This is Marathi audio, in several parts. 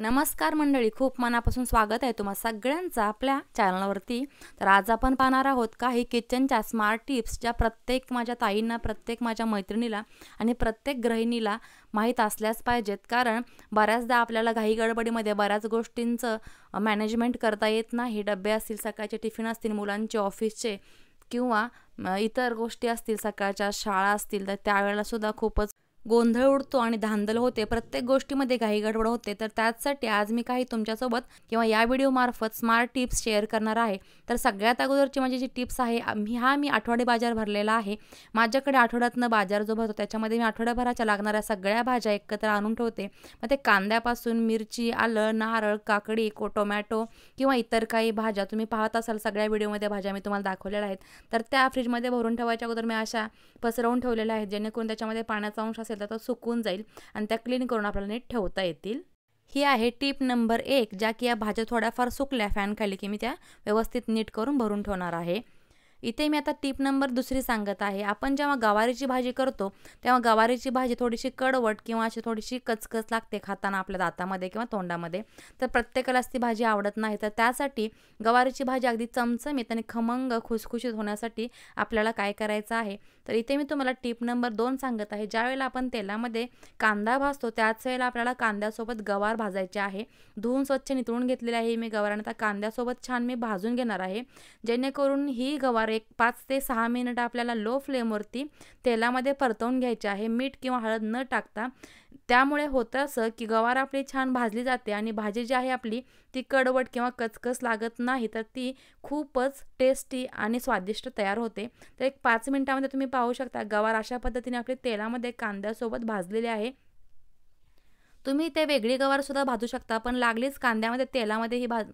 नमस्कार मंडळी खूप मनापासून स्वागत आहे तुम्हा सगळ्यांचं आपल्या चॅनलवरती तर आज आपण पाहणार आहोत काही किचनच्या स्मार्ट टिप्स ज्या प्रत्येक माझ्या ताईंना प्रत्येक माझ्या मैत्रिणीला आणि प्रत्येक गृहिणीला माहीत असल्याच पाहिजेत कारण बऱ्याचदा आपल्याला घाई गडबडीमध्ये बऱ्याच गोष्टींचं मॅनेजमेंट करता येत नाही डबे असतील सकाळचे टिफिन असतील मुलांचे ऑफिसचे किंवा इतर गोष्टी असतील सकाळच्या शाळा असतील तर त्यावेळेलासुद्धा खूपच गोंधळ उडतो आणि धांदल होते प्रत्येक गोष्टीमध्ये काही गडबड होते तर त्याचसाठी आज मी काही तुमच्यासोबत किंवा या व्हिडिओमार्फत स्मार्ट टिप्स शेअर करणार आहे तर सगळ्यात अगोदरची माझी जी टिप्स आहे मी हा मी आठवडे बाजार भरलेला आहे माझ्याकडे आठवड्यातनं बाजार जो भरतो त्याच्यामध्ये मी आठवड्याभराच्या लागणाऱ्या सगळ्या भाज्या एकत्र आणून ठेवते मग ते कांद्यापासून मिरची आलं नारळ काकडी को टोमॅटो किंवा इतर काही भाज्या तुम्ही पाहत असाल सगळ्या व्हिडिओमध्ये भाज्या मी तुम्हाला दाखवलेल्या आहेत तर त्या फ्रीजमध्ये भरून ठेवायच्या अगोदर मी अशा पसरवून ठेवलेल्या आहेत जेणेकरून त्याच्यामध्ये पाण्याचा अंश असेल तर तो सुकून जाईल आणि त्या क्लीन करून आपल्याला नीट ठेवता येतील ही आहे टीप नंबर एक ज्या की या भाज्या थोड्याफार सुकल्या फॅनखाली की मी त्या व्यवस्थित नीट करून भरून ठेवणार आहे इथे मी आता टीप नंबर दुसरी सांगत आहे आपण जेव्हा गवारीची भाजी करतो तेव्हा गवारीची भाजी थोडीशी कडवट किंवा अशी थोडीशी कचकच लागते खाताना आपल्या दातामध्ये किंवा तोंडामध्ये तर प्रत्येकालाच ती भाजी आवडत नाही तर त्यासाठी गवारीची भाजी अगदी चमचमीत आणि खमंग खुसखुशीत होण्यासाठी आपल्याला काय करायचं आहे तर इथे मी तुम्हाला टीप नंबर दोन सांगत आहे ज्यावेळेला आपण तेलामध्ये कांदा भाजतो त्याच वेळेला आपल्याला कांद्यासोबत गवार भाजायचे आहे धुवून स्वच्छ नितळून घेतलेले आहे मी गवार आणि कांद्यासोबत छान मी भाजून घेणार आहे जेणेकरून ही गवार एक पाच ते सहा मिनिट आपल्याला लो फ्लेमवरती तेलामध्ये परतवून घ्यायचे आहे मीठ किंवा हळद न टाकता त्यामुळे होतं असं की गवार आपली छान भाजली जाते आणि भाजी जी आहे आपली ती कडवट किंवा कचकस लागत नाही तर ती खूपच टेस्टी आणि स्वादिष्ट तयार होते तर एक पाच मिनटामध्ये तुम्ही पाहू शकता गवार अशा पद्धतीने आपली तेलामध्ये कांद्यासोबत भाजलेले आहे तुम्ही ते वेगळी गवारसुद्धा भाजू शकता पण लागलीच कांद्यामध्ये तेलामध्ये ही भाज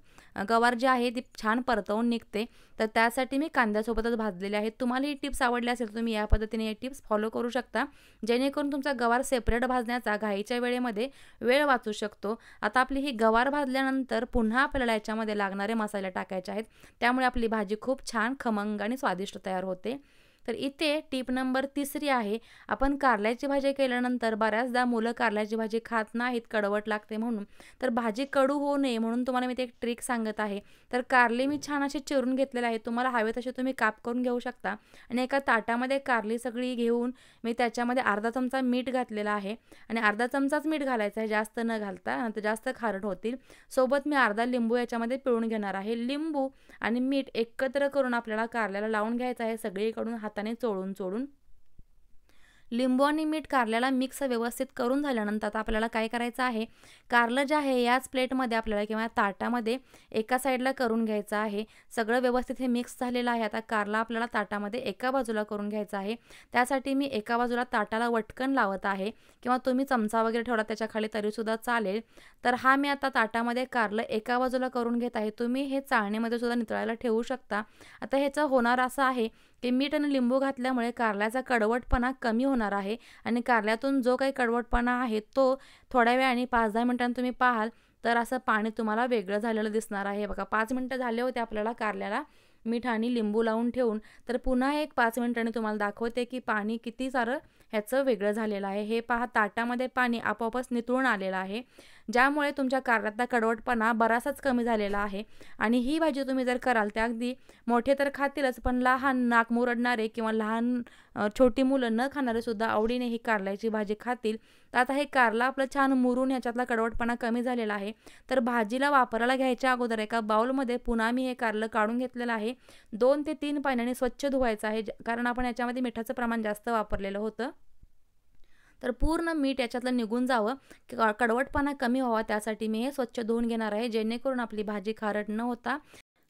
गवार जी आहे ती छान परतवून निघते तर त्यासाठी मी कांद्यासोबतच भाजलेले आहेत तुम्हाला ही टिप्स आवडली असेल तुम्ही या पद्धतीने हे टिप्स फॉलो करू शकता जेणेकरून तुमचा गवार सेपरेट भाजण्याचा घाईच्या वेळेमध्ये वेळ वाचू शकतो आता आपली ही गवार भाजल्यानंतर पुन्हा आपल्याला याच्यामध्ये लागणारे मसाले टाकायचे आहेत त्यामुळे आपली भाजी खूप छान खमंग आणि स्वादिष्ट तयार होते तर इथे टीप नंबर तिसरी आहे आपण कारल्याची भाजी केल्यानंतर बऱ्याचदा मुलं कारल्याची भाजी खात नाहीत कडवट लागते म्हणून तर भाजी कडू होऊ नये म्हणून तुम्हाला मी ते एक ट्रिक सांगत आहे तर कारली मी छान अशी चिरून घेतलेले आहे तुम्हाला हवे तसे तुम्ही काप करून घेऊ शकता आणि एका ताटामध्ये कारली सगळी घेऊन मी त्याच्यामध्ये अर्धा चमचा मीठ घातलेला आहे आणि अर्धा चमचाच मीठ घालायचं आहे जास्त न घालता नंतर जास्त खारट होतील सोबत मी अर्धा लिंबू याच्यामध्ये पिळून घेणार आहे लिंबू आणि मीठ एकत्र करून आपल्याला कारल्याला लावून घ्यायचं आहे सगळीकडून हात हाताने चोळून चोळून लिंबू आणि मीठ कारल्याला मिक्स व्यवस्थित करून झाल्यानंतर आता आपल्याला काय करायचं आहे कारलं जे आहे याच प्लेटमध्ये आपल्याला किंवा ताटामध्ये एका साईडला करून घ्यायचं आहे सगळं व्यवस्थित हे मिक्स झालेलं आहे आता कारला आपल्याला ताटामध्ये एका बाजूला करून घ्यायचं आहे त्यासाठी मी एका बाजूला ताटाला वटकन लावत आहे किंवा तुम्ही चमचा वगैरे ठेवला त्याच्या खाली तरीसुद्धा चालेल तर हा मी आता ताटामध्ये कारलं एका बाजूला करून घेत आहे तुम्ही हे चाळणीमध्ये सुद्धा नितळायला ठेवू शकता आता ह्याचं होणार असं आहे की मीठ आणि लिंबू घातल्यामुळे कारल्याचा कडवटपणा कमी होणार आहे आणि कारल्यातून जो काही कडवटपणा आहे तो थोड्या वेळाने पाच दहा मिनटांनी तुम्ही पाहाल तर असं पाणी तुम्हाला वेगळं झालेलं दिसणार आहे बघा पाच मिनटं झाले होते आपल्याला कारल्याला मीठ आणि लिंबू लावून ठेवून तर पुन्हा एक पाच मिनटांनी तुम्हाला दाखवते की पाणी किती सारं ह्याचं वेगळं झालेलं आहे हे पहा ताटामध्ये पाणी आपोआपच नितळून आलेलं आहे ज्यामुळे तुमच्या कारणातला कडवटपणा बरासाच कमी झालेला आहे आणि ही भाजी तुम्ही जर कराल त्या अगदी मोठे तर खातीलच पण लहान नाक मुरडणारे किंवा लहान छोटी मुलं न खाणारे सुद्धा आवडीने ही कारल्याची भाजी खातील तर आता हे कारला आपलं छान मुरून ह्याच्यातला कडवटपणा कमी झालेला आहे तर भाजीला वापरायला घ्यायच्या अगोदर एका बाउलमध्ये पुन्हा मी हे कारलं काढून घेतलेलं आहे दोन ते तीन पाण्याने स्वच्छ धुवायचं आहे कारण आपण याच्यामध्ये मिठाचं प्रमाण जास्त वापरलेलं होतं तर पूर्ण मीठ याच्यातलं निघून जावं कडवटपणा कमी व्हावा त्यासाठी मी हे स्वच्छ धुवून घेणार आहे जेणेकरून आपली भाजी खारट न होता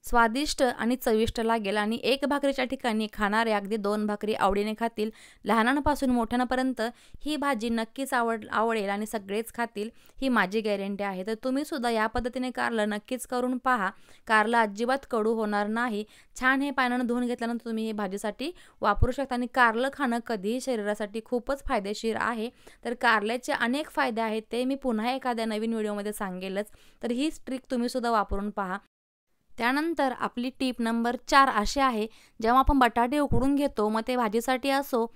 स्वादिष्ट आणि चविष्ट लागेल आणि एक भाकरीच्या ठिकाणी खाणारे अगदी दोन भाकरी आवडीने खातील लहानांपासून मोठ्यांपर्यंत ही भाजी नक्कीच आवड आवडेल आणि सगळेच खातील ही माझी गॅरंटी आहे तर तुम्हीसुद्धा या पद्धतीने कारलं नक्कीच करून पहा कारलं अजिबात कडू होणार नाही छान हे पाण्यानं धुवून घेतल्यानंतर तुम्ही हे भाजीसाठी वापरू शकता आणि कारलं खाणं कधीही शरीरासाठी खूपच फायदेशीर आहे तर कारल्याचे अनेक फायदे आहेत ते मी पुन्हा एखाद्या नवीन व्हिडिओमध्ये सांगेलच तर ही तुम्ही तुम्हीसुद्धा वापरून पहा त्यानंतर आपली टीप नंबर चार अशी आहे जेव्हा आपण बटाटे उकडून घेतो मग ते भाजीसाठी असो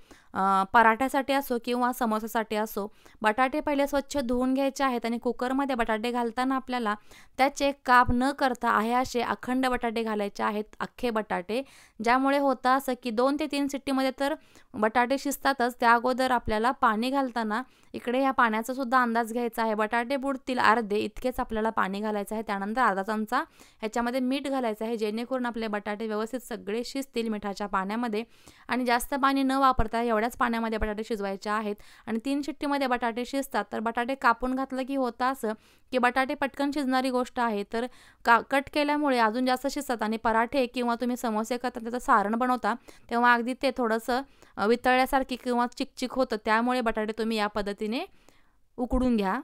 पराठ्यासाठी असो किंवा समोसासाठी असो बटाटे पहिले स्वच्छ धुवून घ्यायचे आहेत आणि कुकरमध्ये बटाटे घालताना आपल्याला त्याचे काप न करता आहे असे अखंड बटाटे घालायचे आहेत अख्खे बटाटे ज्यामुळे होतं असं की दोन ते तीन सिट्टीमध्ये तर बटाटे शिजतातच त्या अगोदर आपल्याला पाणी घालताना इकडे ह्या पाण्याचा सुद्धा अंदाज घ्यायचा आहे बटाटे बुडतील अर्धे इतकेच आपल्याला पाणी घालायचं आहे त्यानंतर अर्धा चमचा ह्याच्यामध्ये मीठ घालायचं आहे जेणेकरून आपले बटाटे व्यवस्थित सगळे शिजतील मिठाच्या पाण्यामध्ये आणि जास्त पाणी न वापरता एवढ्या थोड्याच पाण्यामध्ये बटाटे शिजवायचे आहेत आणि तीन शिट्टीमध्ये बटाटे शिजतात तर बटाटे कापून घातलं की होतं असं की बटाटे पटकन शिजणारी गोष्ट आहे तर का कट केल्यामुळे अजून जास्त शिजतात आणि पराठे किंवा तुम्ही समोसे करता त्याचं सारण बनवता तेव्हा अगदी ते थोडंसं वितळल्यासारखी किंवा चिकचिक होतं त्यामुळे बटाटे तुम्ही या पद्धतीने उकडून घ्या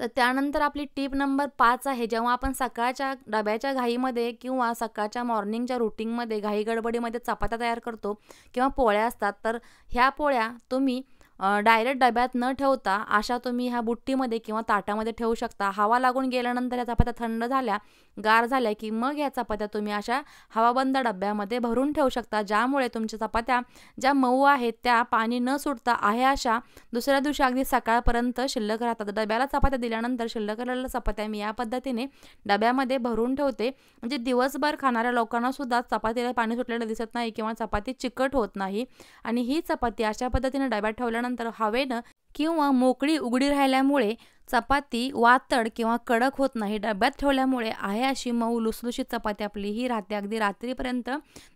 तर त्यानंतर आपली टीप नंबर पाच आहे जेव्हा आपण सकाळच्या डब्याच्या घाईमध्ये किंवा सकाळच्या मॉर्निंगच्या रुटीनमध्ये घाई गडबडीमध्ये चपात्या तयार करतो किंवा पोळ्या असतात तर ह्या पोळ्या तुम्ही डायरेक्ट डब्यात न ठेवता अशा तुम्ही ह्या बुट्टीमध्ये किंवा ताटामध्ये ठेवू शकता हवा लागून गेल्यानंतर ह्या चपात्या थंड झाल्या गार झाल्या की मग या चपात्या तुम्ही अशा हवाबंद डब्यामध्ये भरून ठेवू शकता ज्यामुळे तुमच्या चपात्या ज्या मऊ आहेत त्या पाणी न सुटता आहे अशा दुसऱ्या दिवशी अगदी सकाळपर्यंत शिल्लक राहतात डब्याला चपात्या दिल्यानंतर शिल्लक राहिलेल्या चपात्या मी या पद्धतीने डब्यामध्ये भरून ठेवते म्हणजे दिवसभर खाणाऱ्या लोकांना सुद्धा चपातीला पाणी सुटलेलं दिसत नाही किंवा चपाती चिकट होत नाही आणि ही चपाती अशा पद्धतीने डब्यात ठेवल्यानंतर त्यानंतर हवेनं किंवा मोकळी उघडी राहिल्यामुळे चपाती वातड किंवा कडक होत नाही डब्यात ठेवल्यामुळे आहे अशी मऊ लुसलुशीत चपाती आपली ही राहते अगदी रात्रीपर्यंत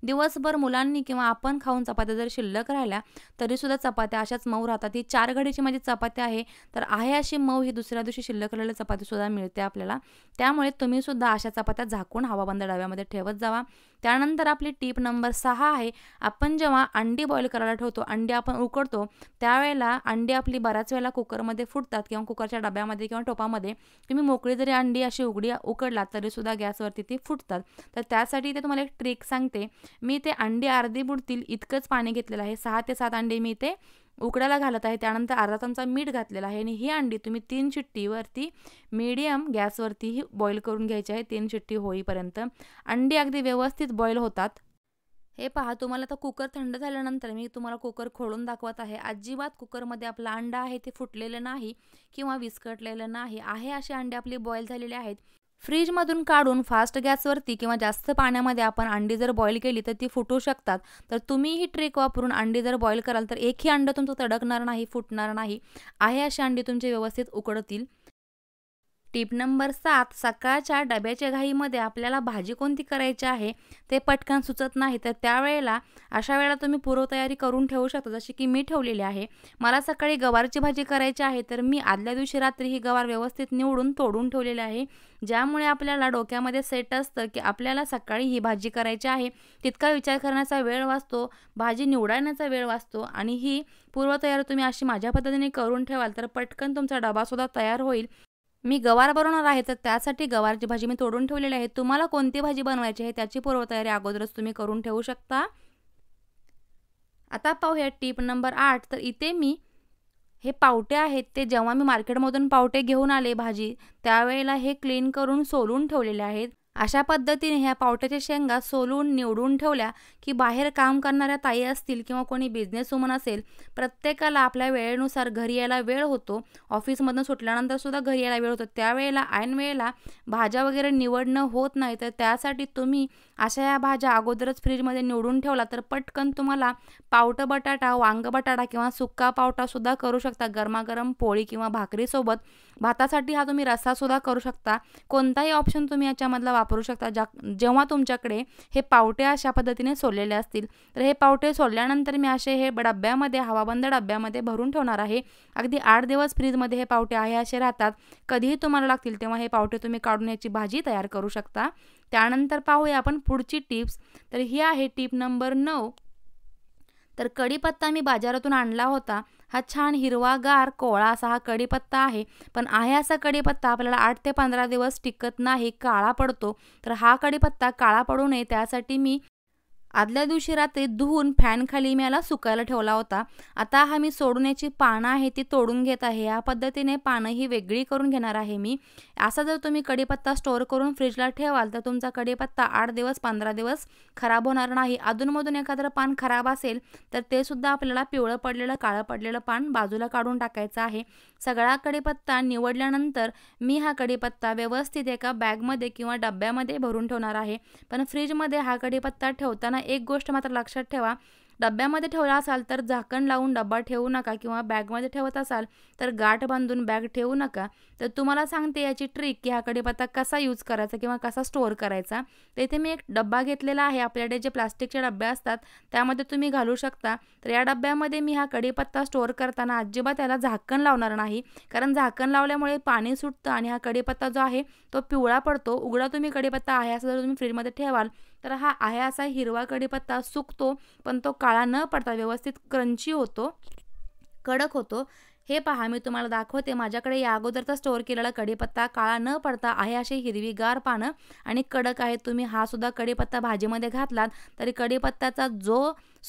दिवसभर मुलांनी किंवा आपण खाऊन चपात्या जर शिल्लक राहिल्या तरीसुद्धा चपात्या अशाच मऊ राहतात ही चार घडीची माझी चपाती आहे तर आहे अशी मऊ ही दुसऱ्या दिवशी शिल्लक राहिलेल्या चपातीसुद्धा मिळते आपल्याला त्यामुळे तुम्हीसुद्धा अशा चपात्या झाकून हवाबंद डब्यामध्ये ठेवत जावा त्यानंतर आपली टीप नंबर सहा आहे आपण जेव्हा अंडी बॉईल करायला ठेवतो अंडी आपण उकडतो त्यावेळेला अंडी आपली बऱ्याच वेळेला कुकरमध्ये फुटतात किंवा कुकरच्या डब्यामध्ये किंवा टोपामध्ये तुम्ही मोकळी जरी अंडी अशी उघडी उकडला तरीसुद्धा गॅसवरती ती फुटतात तर त्यासाठी ते तुम्हाला एक ट्रिक सांगते मी ते अंडी अर्धी बुडतील इतकंच पाणी घेतलेलं आहे सहा ते सात अंडी मी ते उकड्याला घालत आहे त्यानंतर अर्धा चमचा मीठ घातलेला आहे आणि ही अंडी तुम्ही तीन चिट्टीवरती मीडियम गॅसवरतीही बॉईल करून घ्यायची आहे तीन चिट्टी होईपर्यंत अंडी अगदी व्यवस्थित बॉईल होतात हे पहा तुम्हाला आता कुकर थंड झाल्यानंतर मी तुम्हाला कुकर खोळून दाखवत आहे अजिबात कुकरमध्ये आपला अंडा आहे ते फुटलेलं नाही किंवा विस्कटलेलं नाही आहे असे अंडे आपली बॉईल झालेले आहेत फ्रीजमधून काढून फास्ट गॅसवरती किंवा जास्त पाण्यामध्ये आपण अंडी जर बॉईल केली तर ती फुटू शकतात तर तुम्ही ही ट्रिक वापरून अंडी जर बॉईल कराल तर एकही अंड तुमचं तडकणार नाही फुटणार नाही आहे अशी अंडी तुमचे व्यवस्थित उकडतील टिप नंबर सात सकाळच्या डब्याच्या घाईमध्ये आपल्याला भाजी कोणती करायची आहे ते पटकन सुचत नाही तर त्यावेळेला अशा वेळेला तुम्ही पूर्वतयारी करून ठेवू शकता जशी की मी ठेवलेली आहे मला सकाळी गवारची भाजी करायची आहे तर मी आदल्या दिवशी रात्री ही गवार व्यवस्थित निवडून तोडून ठेवलेली आहे ज्यामुळे आपल्याला डोक्यामध्ये सेट असतं की आपल्याला सकाळी ही भाजी करायची आहे तितका विचार करण्याचा वेळ वाचतो भाजी निवडण्याचा वेळ वाचतो आणि ही पूर्वतयारी तुम्ही अशी माझ्या पद्धतीने करून ठेवाल तर पटकन तुमचा डबासुद्धा तयार होईल मी गवार बनवणार आहे तर त्यासाठी गवारची भाजी मी तोडून ठेवलेली आहे तुम्हाला कोणती भाजी बनवायची आहे त्याची पूर्वतयारी अगोदरच तुम्ही करून ठेवू शकता आता पाहूया टीप नंबर आठ तर इथे मी हे पावटे आहेत ते जेव्हा मी मार्केटमधून पावटे घेऊन आले भाजी त्यावेळेला हे क्लीन करून सोलून ठेवलेले आहेत अशा पद्धतीने ह्या पावट्याच्या शेंगा सोलून निवडून ठेवल्या की बाहेर काम करणाऱ्या ताई असतील किंवा कोणी बिझनेस वुमन असेल प्रत्येकाला आपल्या वेळेनुसार घरी यायला वेळ होतो ऑफिसमधून सुटल्यानंतर सुद्धा घरी यायला वेळ होतो त्यावेळेला ऐन वेळेला भाज्या वगैरे निवडणं होत नाही तर त्यासाठी तुम्ही अशा या भाज्या अगोदरच फ्रीजमध्ये निवडून ठेवला तर पटकन तुम्हाला पावटं बटाटा वांग बटाटा किंवा सुक्का पावटासुद्धा करू शकता गरमागरम पोळी किंवा भाकरीसोबत भातासाठी हा तुम्ही सुद्धा करू शकता कोणताही ऑप्शन तुम्ही याच्यामधला वापरू शकता ज्या जेव्हा तुमच्याकडे हे पावटे अशा पद्धतीने सोडलेले असतील तर हे पावटे सोडल्यानंतर मी असे हे डब्यामध्ये हवाबंद डब्यामध्ये भरून ठेवणार आहे अगदी आठ दिवस फ्रीजमध्ये हे पावटे आहे असे राहतात कधीही तुम्हाला लागतील तेव्हा हे पावटे तुम्ही काढून याची भाजी तयार करू शकता त्यानंतर पाहूया आपण पुढची टिप्स तर ही आहे टीप नंबर नऊ तर कढीपत्ता मी बाजारातून आणला होता हा छान हिरवागार कोळा असा हा कढीपत्ता आहे पण आहे असा कढीपत्ता आपल्याला आठ ते पंधरा दिवस टिकत नाही काळा पडतो तर हा कढीपत्ता काळा पडू नये त्यासाठी मी आदल्या दिवशी रात्री धुवून फॅनखाली मी याला सुकायला ठेवला होता आता हा मी याची पानं आहे ती तोडून घेत आहे या पद्धतीने पानं ही वेगळी करून घेणार आहे मी असा जर तुम्ही कढीपत्ता स्टोअर करून फ्रीजला ठेवाल तर तुमचा कढीपत्ता आठ दिवस पंधरा दिवस खराब होणार नाही अधूनमधून एखादं पान खराब असेल तर ते सुद्धा आपल्याला पिवळं पडलेलं काळं पडलेलं पान बाजूला काढून टाकायचं आहे सगळा कढीपत्ता निवडल्यानंतर मी हा कढीपत्ता व्यवस्थित एका बॅगमध्ये किंवा डब्यामध्ये भरून ठेवणार आहे पण फ्रीजमध्ये हा कढीपत्ता ठेवताना एक गोष्ट मात्र लक्षात ठेवा डब्यामध्ये ठेवला असाल तर झाकण लावून डब्बा ठेवू नका किंवा बॅगमध्ये ठेवत असाल तर गाठ बांधून बॅग ठेवू नका तर तुम्हाला सांगते याची ट्रिक की हा कडीपत्ता कसा यूज करायचा किंवा कसा स्टोअर करायचा तर इथे मी एक डब्बा घेतलेला आहे आपल्याकडे जे प्लास्टिकचे डब्बे असतात त्यामध्ये तुम्ही घालू शकता तर या डब्यामध्ये मी हा कडीपत्ता स्टोअर करताना अजिबात त्याला झाकण लावणार नाही कारण झाकण लावल्यामुळे पाणी सुटतं आणि हा कडीपत्ता जो आहे तो पिवळा पडतो उघडा तुम्ही कडीपत्ता आहे असं जर तुम्ही फ्रीजमध्ये ठेवाल तर हा आहे असा हिरवा कढीपत्ता सुकतो पण तो काळा न पडता व्यवस्थित क्रंची होतो कडक होतो हे पहा मी तुम्हाला दाखवते माझ्याकडे या अगोदरचा स्टोअर केलेला कढीपत्ता काळा न पडता आहे अशी हिरवीगार पानं आणि कडक आहे तुम्ही हा सुद्धा कडीपत्ता भाजीमध्ये घातलात तरी कढीपत्त्याचा जो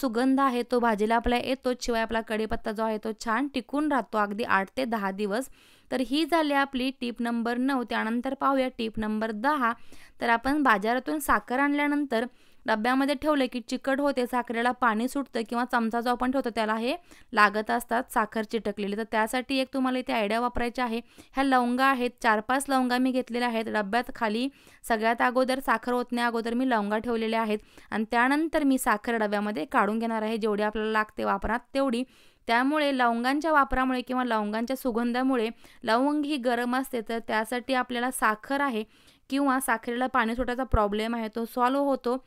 सुगंध आहे तो भाजीला आपल्या येतोच शिवाय आपला कडीपत्ता जो आहे तो छान टिकून राहतो अगदी आठ ते दहा दिवस तर ही झाली आपली टीप नंबर नऊ त्यानंतर पाहूया टीप नंबर दहा तर आपण बाजारातून साखर आणल्यानंतर डब्यामध्ये ठेवलं की चिकट होते साखरेला पाणी सुटतं किंवा चमचा जो आपण ठेवतो त्याला हे लागत असतात साखर चिटकलेली तर त्यासाठी एक तुम्हाला इथे आयडिया वापरायची आहे ह्या लवंगा आहेत चार पाच लवंगा मी घेतलेल्या आहेत डब्यात खाली सगळ्यात अगोदर साखर ओतण्या अगोदर मी लवंगा ठेवलेल्या आहेत आणि त्यानंतर मी साखर डब्यामध्ये काढून घेणार आहे जेवढी आपल्याला लागते वापरात तेवढी त्यामुळे लवंगांच्या वापरामुळे किंवा लवंगांच्या सुगंधामुळे लवंग ही गरम असते तर त्यासाठी आपल्याला साखर आहे किंवा साखरेला पाणी सुटायचा प्रॉब्लेम आहे तो सॉल्व होतो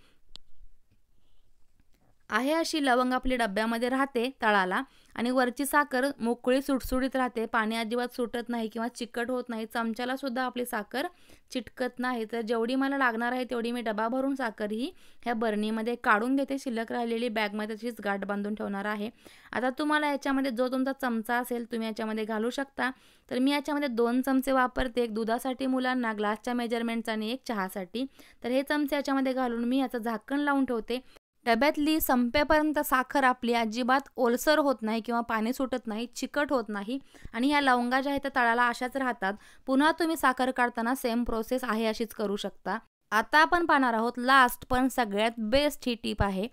आहे अशी लवंग आपली डब्यामध्ये राहते तळाला आणि वरची साखर मोकळी सुटसुटीत राहते पाणी अजिबात सुटत नाही किंवा चिकट होत नाही चमच्याला सुद्धा आपली साखर चिटकत नाही तर जेवढी मला लागणार आहे तेवढी मी डबा भरून साखर ही ह्या बरणीमध्ये काढून घेते शिल्लक राहिलेली बॅगमध्ये तशीच गाठ बांधून ठेवणार आहे आता तुम्हाला याच्यामध्ये जो तुमचा चमचा असेल तुम्ही याच्यामध्ये घालू शकता तर मी याच्यामध्ये दोन चमचे वापरते एक दुधासाठी मुलांना ग्लासच्या मेजरमेंटचा आणि एक चहासाठी तर हे चमचे याच्यामध्ये घालून मी याचं झाकण लावून ठेवते डब्यातली संपेपर्यंत साखर आपली अजिबात ओलसर होत नाही किंवा पाणी सुटत नाही चिकट होत नाही आणि या लवंगा ज्या आहेत त्या तळाला अशाच राहतात पुन्हा तुम्ही साखर काढताना सेम प्रोसेस आहे अशीच करू शकता आता आपण पाहणार आहोत लास्ट पण सगळ्यात बेस्ट ही टीप आहे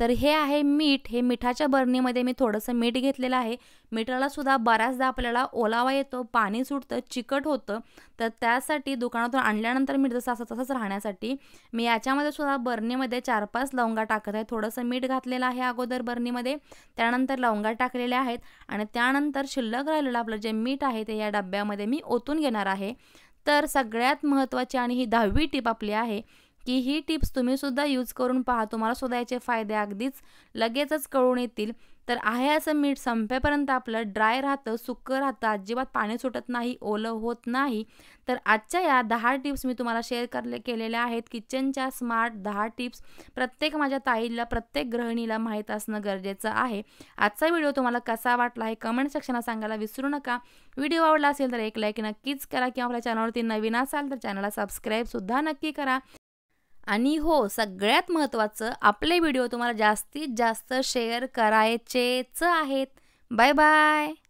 तर हे आहे मीठ हे मिठाच्या बरणीमध्ये मी थोडंसं मीठ घेतलेलं आहे मिठालासुद्धा बऱ्याचदा आपल्याला ओलावा येतो पाणी सुटतं चिकट होतं तर त्यासाठी दुकानातून आणल्यानंतर मीठ जसं असं तसंच राहण्यासाठी मी याच्यामध्ये सुद्धा बरणीमध्ये चार पाच लवंगा टाकत आहे थोडंसं मीठ घातलेलं आहे अगोदर बरणीमध्ये त्यानंतर लवंगा टाकलेल्या आहेत आणि त्यानंतर शिल्लक राहिलेलं आपलं जे मीठ आहे ते या डब्यामध्ये मी ओतून घेणार आहे तर सगळ्यात महत्त्वाची आणि ही दहावी टीप आपली आहे की ही टिप्स तुम्ही सुद्धा यूज करून पहा तुम्हाला सुद्धा याचे फायदे अगदीच लगेचच कळून येतील तर आहे असं मीठ संपेपर्यंत आपलं ड्राय राहतं सुकं राहतं अजिबात पाणी सुटत नाही ओलं होत नाही तर आजच्या या दहा टिप्स मी तुम्हाला शेअर करले केलेल्या आहेत किचनच्या स्मार्ट दहा टिप्स प्रत्येक माझ्या ताईला प्रत्येक गृहिणीला माहीत असणं गरजेचं आहे आजचा व्हिडिओ तुम्हाला कसा वाटला हे कमेंट सेक्शनला सांगायला विसरू नका व्हिडिओ आवडला असेल तर एक लाईक नक्कीच करा किंवा आपल्या चॅनलवरती नवीन असाल तर चॅनलला सबस्क्राईबसुद्धा नक्की करा आणि हो सगळ्यात महत्त्वाचं आपले व्हिडिओ तुम्हाला जास्तीत जास्त शेअर करायचेच आहेत बाय बाय